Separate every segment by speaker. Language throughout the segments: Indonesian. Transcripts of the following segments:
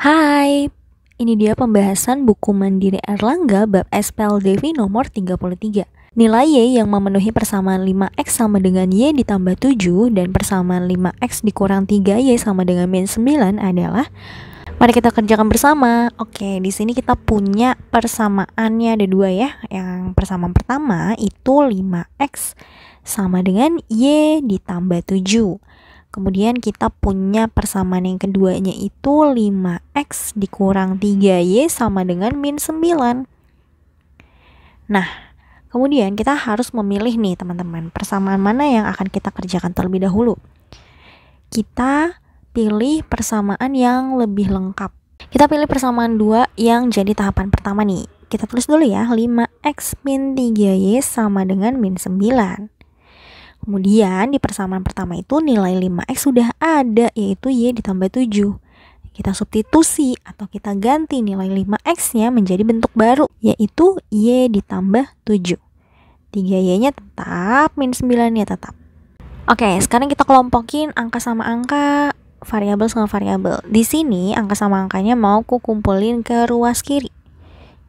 Speaker 1: Hai, ini dia pembahasan buku Mandiri Erlangga bab Devi nomor 33. Nilai Y yang memenuhi persamaan 5X sama dengan Y ditambah 7 dan persamaan 5X dikurang 3Y sama dengan min 9 adalah Mari kita kerjakan bersama. Oke, di sini kita punya persamaannya ada dua ya. Yang persamaan pertama itu 5X sama dengan Y ditambah 7. Kemudian kita punya persamaan yang keduanya itu 5x dikurang 3y sama dengan min 9. Nah, kemudian kita harus memilih nih teman-teman persamaan mana yang akan kita kerjakan terlebih dahulu. Kita pilih persamaan yang lebih lengkap. Kita pilih persamaan 2 yang jadi tahapan pertama nih. Kita tulis dulu ya, 5x min 3y sama dengan min 9. Kemudian di persamaan pertama itu nilai 5x sudah ada yaitu y ditambah 7. Kita substitusi atau kita ganti nilai 5x-nya menjadi bentuk baru yaitu y ditambah 7. 3y-nya tetap, min 9-nya tetap. Oke, sekarang kita kelompokin angka sama angka, variabel sama variabel. Di sini angka sama angkanya mau ku kumpulin ke ruas kiri.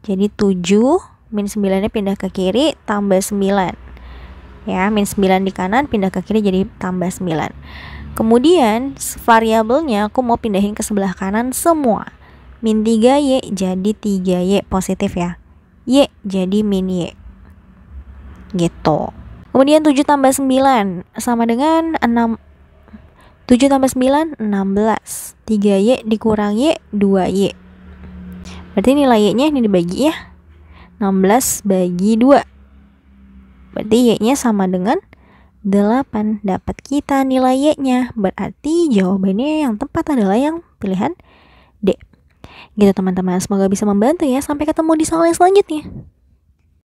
Speaker 1: Jadi 7 min 9-nya pindah ke kiri tambah 9 ya min 9 di kanan pindah ke kiri jadi tambah 9 kemudian variabelnya aku mau pindahin ke sebelah kanan semua min 3y jadi 3y positif ya y jadi min y gitu kemudian 7 tambah 9 sama dengan 6 7 tambah 9, 16 3Y dikurang Y, 2Y Berarti nilai Y-nya ini dibagi ya 16 bagi 2 Berarti Y-nya sama dengan 8. Dapat kita nilai Y-nya. Berarti jawabannya yang tepat adalah yang pilihan D. Gitu teman-teman, semoga bisa membantu ya. Sampai ketemu di soal yang selanjutnya.